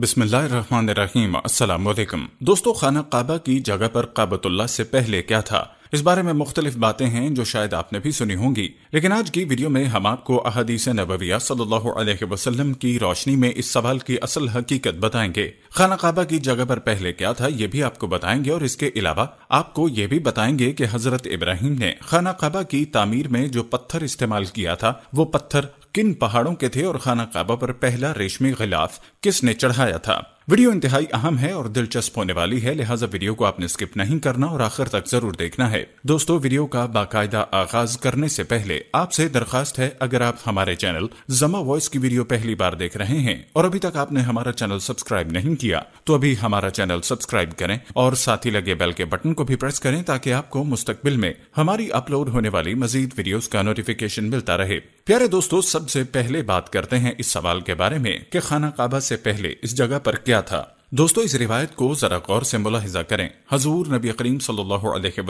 बिस्मिल्लाहिर्रहमानिर्रहीम अस्सलाम वालेकुम दोस्तों खाना काबा की जगह पर काबतुल्ला से पहले क्या था इस बारे में मुख्तलिफ बातें हैं जो शायद आपने भी सुनी होंगी लेकिन आज की वीडियो में हम आपको अहदीस नबविया सल्लल्लाहु अलैहि वसल्लम की रोशनी में इस सवाल की असल हकीकत बताएंगे खाना काबा की जगह पर पहले क्या था ये भी आपको बताएंगे और इसके अलावा आपको ये भी बताएंगे कि हजरत इब्राहिम ने खाना काबा की तामीर में जो पत्थर इस्तेमाल किया था वो पत्थर किन पहाड़ों के थे और खाना काबा पर पहला रेशमी गिलाफ किसने चढ़ाया था वीडियो इंतहाई अहम है और दिलचस्प होने वाली है लिहाजा वीडियो को आपने स्किप नहीं करना और आखिर तक जरूर देखना है दोस्तों वीडियो का बाकायदा आगाज करने से पहले आपसे दरखास्त है अगर आप हमारे चैनल जमा वॉइस की वीडियो पहली बार देख रहे हैं और अभी तक आपने हमारा चैनल सब्सक्राइब नहीं किया तो अभी हमारा चैनल सब्सक्राइब करें और साथ ही लगे बेल के बटन को भी प्रेस करें ताकि आपको मुस्तकबिल में हमारी अपलोड होने वाली मजीद वीडियो का नोटिफिकेशन मिलता रहे प्यारे दोस्तों सबसे पहले बात करते हैं इस सवाल के बारे में की खाना काबा ऐसी पहले इस जगह आरोप क्या क्या था दोस्तों इस रिवायत को जरा गौर से मुलाहिजा करें हजूर नबी करीम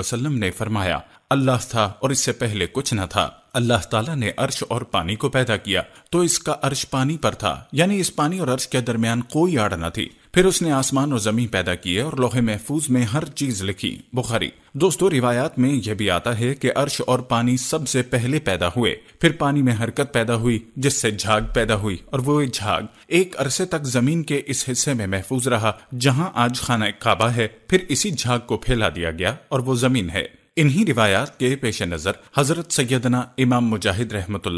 सल्लाम ने फरमाया अल्लाह था और इससे पहले कुछ न था अल्लाह ताला ने अर्श और पानी को पैदा किया तो इसका अर्श पानी पर था यानी इस पानी और अर्श के दरमियान कोई आड़ न थी फिर उसने आसमान और जमीन पैदा किए और लोहे महफूज में हर चीज लिखी बुखारी दोस्तों रिवायात में यह भी आता है कि अर्श और पानी सबसे पहले पैदा हुए फिर पानी में हरकत पैदा हुई जिससे झाग पैदा हुई और वो झाग एक अरसे तक जमीन के इस हिस्से में महफूज रहा जहाँ आज खाना काबा है फिर इसी झाग को फैला दिया गया और वो जमीन है इन्ही रिवायात के पेश नजर हजरत सैदना इमाम मुजाहिद रहमत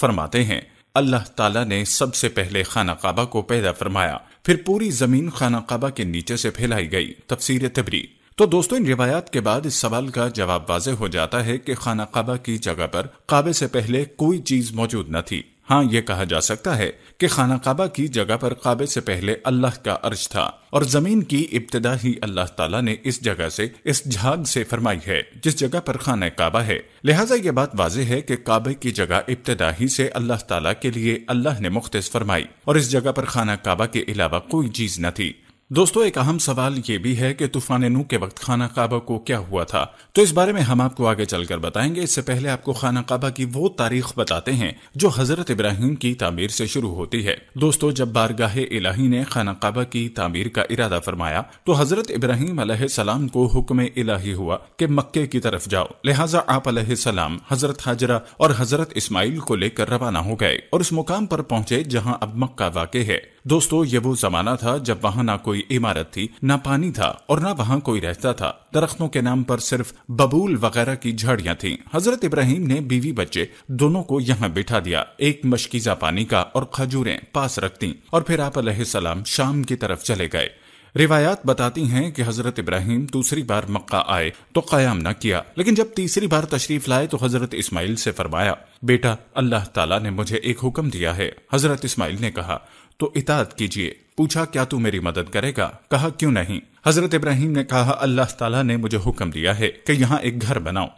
फरमाते हैं अल्लाह ताला ने सबसे पहले खाना काबा को पैदा फरमाया फिर पूरी जमीन खाना काबा के नीचे से फैलाई गई तफसीर तबरी तो दोस्तों इन रिवायात के बाद इस सवाल का जवाब वाजह हो जाता है कि खाना काबा की जगह पर काबे से पहले कोई चीज मौजूद न थी हाँ ये कहा जा सकता है कि खाना काबा की जगह पर काबे से पहले अल्लाह का अर्ज था और जमीन की इब्तदा ही अल्लाह ताला ने इस जगह से इस झाग से फरमाई है जिस जगह पर खाना काबा है लिहाजा ये बात वाज है कि काबे की जगह इब्तदा ही से अल्लाह ताला के लिए अल्लाह ने मुख्त फरमाई और इस जगह पर खाना काबा के अलावा कोई चीज न थी दोस्तों एक अहम सवाल ये भी है कि तूफान नू के वक्त खाना काबा को क्या हुआ था तो इस बारे में हम आपको आगे चलकर बताएंगे इससे पहले आपको खाना काबा की वो तारीख बताते हैं जो हजरत इब्राहिम की तामीर से शुरू होती है दोस्तों जब बारगाह इलाही ने खाना काबा की तामीर का इरादा फरमाया तो हजरत इब्राहिम सलाम को हुक्म इलाही हुआ के मक्के की तरफ जाओ लिहाजा आप सलाम हजरत हाजरा और हजरत इसमाइल को लेकर रवाना हो गए और उस मुकाम पर पहुंचे जहाँ अब मक्का वाक़ है दोस्तों ये वो जमाना था जब वहाँ ना कोई इमारत थी ना पानी था और ना वहाँ कोई रहता था दरख्तों के नाम पर सिर्फ बबूल वगैरह की झाड़ियाँ थीं। हजरत इब्राहिम ने बीवी बच्चे दोनों को यहाँ बिठा दिया एक मशकीजा पानी का और खजूरें पास रख दी और फिर आप सलाम शाम की तरफ चले गए रिवायात बताती हैं कि हजरत इब्राहिम दूसरी बार मक्का आए तो कयाम न किया लेकिन जब तीसरी बार तशरीफ लाए तो हजरत इस्माइल से फरमाया बेटा अल्लाह ताला ने मुझे एक हुक्म दिया है हजरत इस्माइल ने कहा तो इतात कीजिए पूछा क्या तू मेरी मदद करेगा कहा क्यों नहीं हजरत इब्राहिम ने कहा अल्लाह ताला ने मुझे हुक्म दिया है कि यहाँ एक घर बनाओ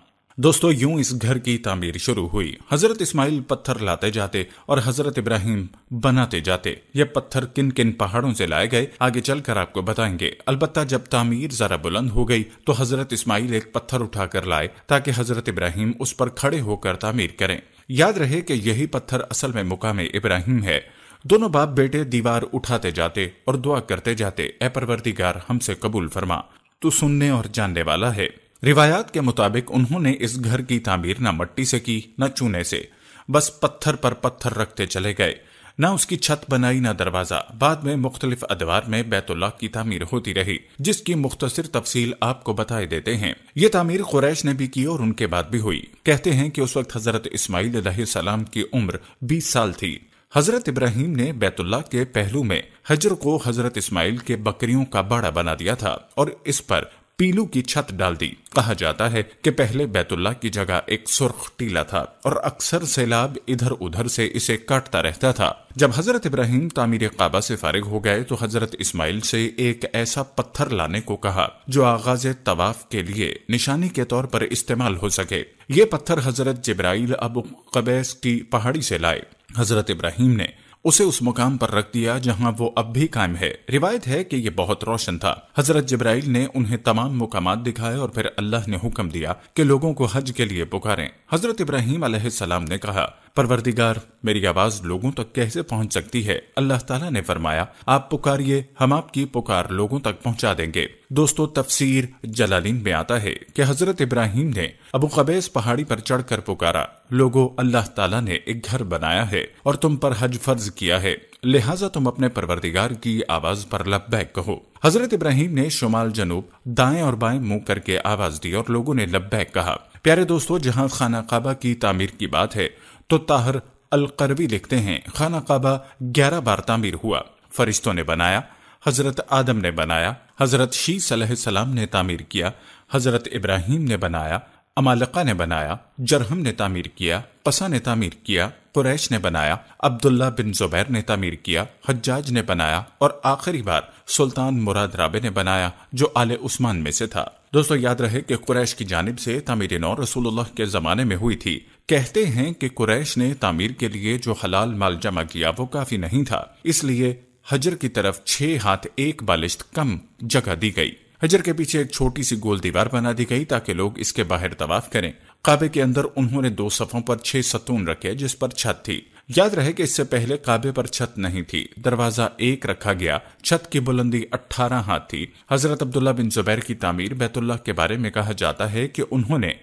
दोस्तों यूं इस घर की तामीर शुरू हुई हजरत इस्माइल पत्थर लाते जाते और हजरत इब्राहिम बनाते जाते ये पत्थर किन किन पहाड़ों से लाए गए आगे चलकर आपको बताएंगे अलबत्ता जब तामीर जरा बुलंद हो गई तो हजरत इस्माइल एक पत्थर उठाकर लाए ताकि हजरत इब्राहिम उस पर खड़े होकर तामीर करें याद रहे कि यही पत्थर असल में मुकाम इब्राहिम है दोनों बाप बेटे दीवार उठाते जाते और दुआ करते जाते ए परवरदिगार हमसे कबूल फरमा तू सुनने और जानने वाला है रिवायात के मुताबिक उन्होंने इस घर की तामीर न मट्टी से की न चूने से बस पत्थर पर पत्थर रखते चले गए न उसकी छत बनाई न दरवाजा बाद में मुख्तलिफ अदवार में बैतुल्ला की तामीर होती रही जिसकी मुख्तसर तफसील आपको बताए देते हैं ये तामीर कुरैश ने भी की और उनके बाद भी हुई कहते हैं कि उस वक्त हजरत इसमाईल सलाम की उम्र बीस साल थी हजरत इब्राहिम ने बैतुल्ला के पहलू में हजर को हजरत इस्माइल के बकरियों का बाड़ा बना दिया था और इस पर पीलू की छत डाल दी कहा जाता है कि पहले बैतुल्ला की जगह एक सुर्ख टीला था और अक्सर सैलाब इधर उधर से इसे काटता रहता था जब हजरत इब्राहिम तामीर काबा से फारिग हो गए तो हजरत इस्माइल से एक ऐसा पत्थर लाने को कहा जो आगाज तवाफ के लिए निशानी के तौर पर इस्तेमाल हो सके ये पत्थर हजरत जब्राइल अब कबैस की पहाड़ी से लाए हजरत इब्राहिम ने उसे उस मुकाम पर रख दिया जहां वो अब भी कायम है रिवायत है कि ये बहुत रोशन था हजरत जब्राइल ने उन्हें तमाम मुकाम दिखाए और फिर अल्लाह ने हुक्म दिया कि लोगों को हज के लिए पुकारें हजरत इब्राहिम सलाम ने कहा परवरदिगार मेरी आवाज लोगों तक कैसे पहुंच सकती है अल्लाह ताला ने फरमाया आप पुकारिए हम आपकी पुकार लोगों तक पहुंचा देंगे दोस्तों तफसीर जलालीन में आता है कि हजरत इब्राहिम ने अबू कबैस पहाड़ी पर चढ़कर पुकारा लोगो अल्लाह ताला ने एक घर बनाया है और तुम पर हज फर्ज किया है लिहाजा तुम अपने परवरदिगार की आवाज पर लब्बैक कहो हजरत इब्राहिम ने शुमाल जनूब दाएं और बाएं मुंह करके आवाज दी और लोगों ने लब्बैक कहा प्यारे दोस्तों जहां खाना काबा की तामीर की बात है तो ताहर अलकरवी लिखते हैं खाना काबा ग्यारह बार तामीर हुआ फरिश्तों ने बनाया हजरत आदम ने बनाया हजरत शी सलाम ने तामीर किया हजरत इब्राहिम ने बनाया अमालका ने बनाया जरहम ने तामीर किया पसा ने तामीर किया कुरैश ने बनाया अब्दुल्ला बिन जुबैर ने तामीर किया हज्जाज ने बनाया और आखिरी बार सुल्तान मुराद राबे ने बनाया जो आले उस्मान में से था दोस्तों याद रहे कि कुरैश की जानब से तामीर नौ रसूलुल्लाह के ज़माने में हुई थी कहते हैं कि कुरैश ने तामीर के लिए जो हलाल माल जमा किया वो काफ़ी नहीं था इसलिए हजर की तरफ छह हाथ एक बालिश्त कम जगह दी गई हजर के पीछे एक छोटी सी गोल दीवार बना दी गई ताकि लोग इसके बाहर तवाफ करें काबे के अंदर उन्होंने दो सफों पर छह सतून रखे जिस पर छत थी याद रहे कि इससे पहले काबे पर छत नहीं थी दरवाजा एक रखा गया छत की बुलंदी 18 हाथ थी हजरत अब्दुल्ला बिन जुबैर की तामीर बैतुल्ला के बारे में कहा जाता है कि उन्होंने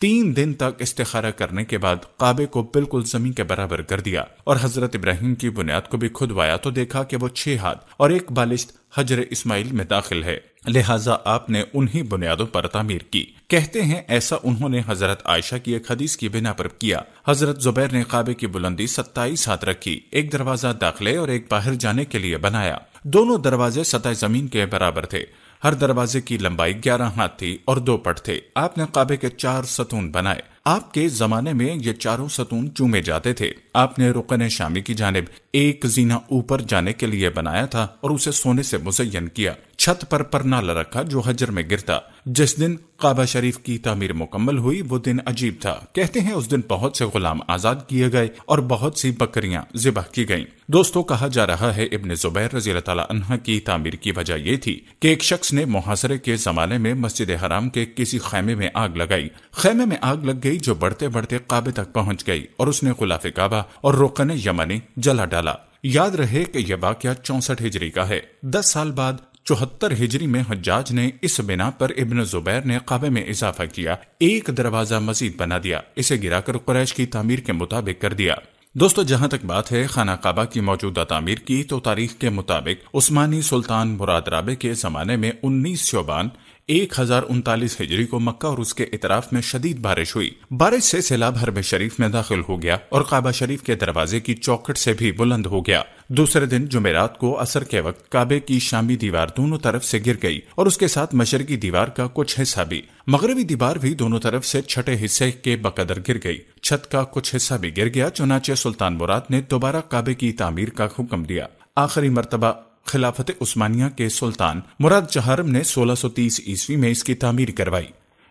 तीन दिन तक इस्तारा करने के बाद काबे को बिल्कुल जमीन के बराबर कर दिया और हजरत इब्राहिम की बुनियाद को भी खुदवाया तो देखा कि वो छह हाथ और एक बालिश हजर इस्माइल में दाखिल है लिहाजा आपने उन्हीं बुनियादों पर तामीर की कहते हैं ऐसा उन्होंने हजरत आयशा की एक हदीस की बिना पर किया हजरत जुबैर ने काबे की बुलंदी सत्ताईस हाथ रखी एक दरवाजा दाखिले और एक बाहर जाने के लिए बनाया दोनों दरवाजे सतह जमीन के बराबर थे हर दरवाजे की लंबाई ग्यारह हाथ थी और दो पट थे आपने काबे के चार सतून बनाए आपके जमाने में ये चारों सतून चूमे जाते थे आपने रुकन शामी की जानब एक जीना ऊपर जाने के लिए बनाया था और उसे सोने से मुजयन किया छत पर परनाला रखा जो हजर में गिरता जिस दिन काबा शरीफ की तमीर मुकम्मल हुई वो दिन अजीब था कहते हैं उस दिन बहुत से गुलाम आजाद किए गए और बहुत सी बकरियां जिबा की गईं। दोस्तों कहा जा रहा है इबन जुबैर रजी तला की तमीर की वजह ये थी कि एक शख्स ने मुहासरे के जमाने में मस्जिद हराम के किसी खैमे में आग लगाई खैमे में आग लग गई जो बढ़ते बढ़ते काबे तक पहुँच गई और उसने गुलाफ काबा और रोकन यमनी जला डाला याद रहे कि यह वाक्य चौसठ हिजरी का है दस साल बाद चौहत्तर हिजरी में हज्जाज ने इस बिना पर इब्न जुबैर ने काबे में इजाफा किया एक दरवाजा मजीद बना दिया इसे गिराकर कुरैश की तमीर के मुताबिक कर दिया दोस्तों जहां तक बात है खाना काबा की मौजूदा तमीर की तो तारीख के मुताबिक उस्मानी सुल्तान मुराद राबे के जमाने में उन्नीस शोबान एक हजार उनतालीस हिजरी को मक्का और उसके इतराफ में शदीद बारिश हुई बारिश से सैलाब हरब शरीफ में दाखिल हो गया और काबा शरीफ के दरवाजे की चौखट से भी बुलंद हो गया दूसरे दिन जुमेरात को असर के वक्त काबे की शामी दीवार दोनों तरफ से गिर गई और उसके साथ मशरकी दीवार का कुछ हिस्सा भी मगरबी दीवार भी दोनों तरफ से छठे हिस्से के बकदर गिर गई छत का कुछ हिस्सा भी गिर गया चुनाचे सुल्तान मुराद ने दोबारा काबे की तामीर का हुक्म दिया आखिरी मरतबा खिलाफत उस्मानिया के सुल्तान मुराद जहारम ने 1630 ईस्वी में इसकी तामीर करवाई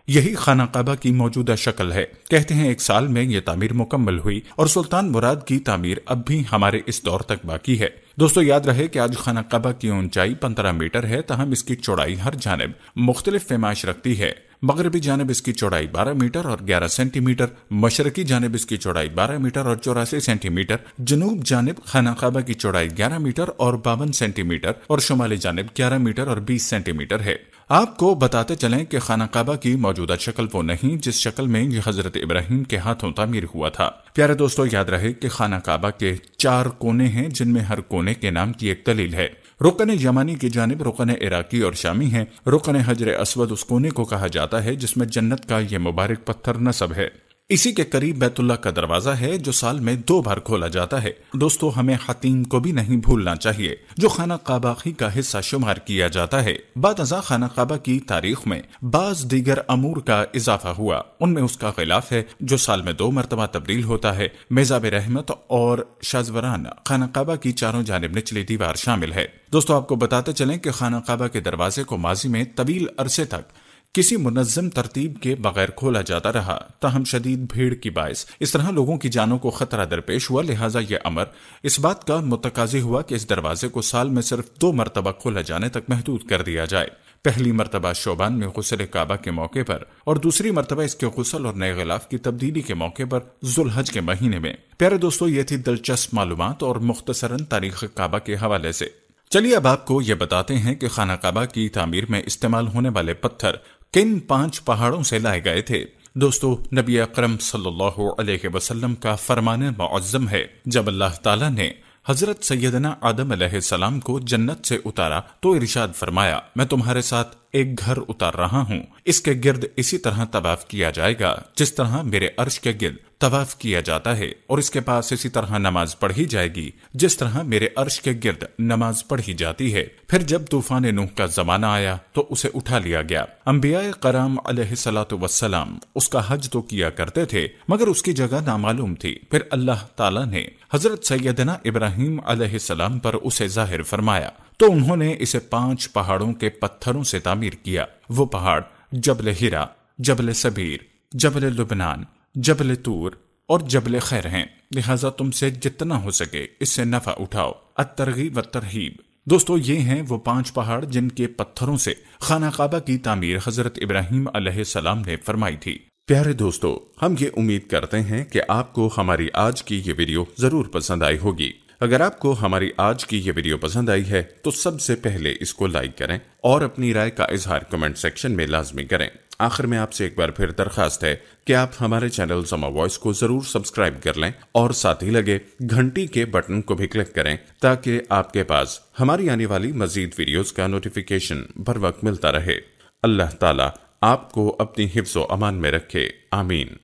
यही खाना काबा की मौजूदा शक्ल है कहते हैं एक साल में यह तामीर मुकम्मल हुई और सुल्तान मुराद की तामीर अब भी हमारे इस दौर तक बाकी है दोस्तों याद रहे कि आज खाना काबा की ऊंचाई 15 मीटर है तहम इसकी चौड़ाई हर जानब मुख्तलिफ पैमाइश रखती है मगरबी जानब इसकी चौड़ाई 12 मीटर और 11 सेंटीमीटर मशरकी जानब इसकी चौड़ाई 12 मीटर और चौरासी सेंटीमीटर जनूब जानब खाना खाबा की चौड़ाई 11 मीटर और बावन सेंटीमीटर और शुमाली जानब 11 मीटर और 20 सेंटीमीटर है आपको बताते चलें कि खाना काबा की मौजूदा शक्ल वो नहीं जिस शक्ल में ये हजरत इब्राहिम के हाथों तामीर हुआ था प्यारे दोस्तों याद रहे कि खाना काबा के चार कोने हैं जिनमें हर कोने के नाम की एक दलील है रुकन यमानी की जानब रुकन इराकी और शामी है रुकन हजर असवद उस कोने को कहा जाता है जिसमें जन्नत का ये मुबारक पत्थर नसब है इसी के करीब बैतुल्ला का दरवाजा है जो साल में दो बार खोला जाता है दोस्तों हमें हतीम को भी नहीं भूलना चाहिए जो खाना ही का हिस्सा शुमार किया जाता है बाद अजा खाना काबा की तारीख में बाज दीगर अमूर का इजाफा हुआ उनमें उसका खिलाफ है जो साल में दो मरतबा तब्दील होता है मेजाब रहमत और शाजवरान खाना काबा की चारों जानब निचली दीवार शामिल है दोस्तों आपको बताते चले की खाना काबा के दरवाजे को माजी में तवील अरसे तक किसी मुनजम तरतीब के बगैर खोला जाता रहा ताहम शदीद भीड़ की बायस इस तरह लोगों की जानों को खतरा दरपेश हुआ लिहाजा यह अमर इस बात का मुतकाजी हुआ कि इस दरवाजे को साल में सिर्फ दो मरतबा खोला जाने तक महदूद कर दिया जाए पहली मरतबा शोबान में गुसल काबा के मौके पर और दूसरी मरतबा इसके गुसल और नए गिलाफ की तब्दीली के मौके पर जुलहज के महीने में प्यारे दोस्तों ये थी दिलचस्प मालूम और मुख्तसरन तारीख काबा के हवाले से चलिए अब आपको ये बताते हैं कि खाना काबा की तमीर में इस्तेमाल होने वाले पत्थर किन पांच पहाड़ों से लाए गए थे दोस्तों नबी अकरम सल्लल्लाहु अलैहि वसल्लम का फरमान मज्जम है जब अल्लाह ताला ने हजरत सैदना आदम सलाम को जन्नत से उतारा तो इरशाद फरमाया मैं तुम्हारे साथ एक घर उतार रहा हूँ इसके गिर्द इसी तरह तबाफ किया जाएगा जिस तरह मेरे अर्श के गिर्द तवाफ किया जाता है और इसके पास इसी तरह नमाज पढ़ी जाएगी जिस तरह मेरे अर्श के गिर्द नमाज पढ़ी जाती है फिर जब तूफान नूह का जमाना आया तो उसे उठा लिया गया अम्बिया कराम सलाम उसका हज तो किया करते थे मगर उसकी जगह नामालूम थी फिर अल्लाह ताला ने हजरत सैदना इब्राहिम सलाम पर उसे जाहिर फरमाया तो उन्होंने इसे पांच पहाड़ों के पत्थरों से तामीर किया वो पहाड़ जबल हिरा जबल सबीर जबल लुबनान जबल तूर और जबल खैर हैं लिहाजा तुमसे जितना हो सके इससे नफा उठाओ अतरगीब तरहीब दोस्तों ये हैं वो पांच पहाड़ जिनके पत्थरों से खाना काबा की तमीर हजरत इब्राहिम सलाम ने फरमाई थी प्यारे दोस्तों हम ये उम्मीद करते हैं कि आपको हमारी आज की ये वीडियो जरूर पसंद आई होगी अगर आपको हमारी आज की ये वीडियो पसंद आई है तो सबसे पहले इसको लाइक करें और अपनी राय का इजहार कमेंट सेक्शन में लाजमी करें आखिर में आपसे एक बार फिर दरखास्त है कि आप हमारे चैनल समा वॉइस को जरूर सब्सक्राइब कर लें और साथ ही लगे घंटी के बटन को भी क्लिक करें ताकि आपके पास हमारी आने वाली मजीद वीडियोज का नोटिफिकेशन बर वक्त मिलता रहे अल्लाह तला आपको अपनी हिफ्स अमान में रखे आमीन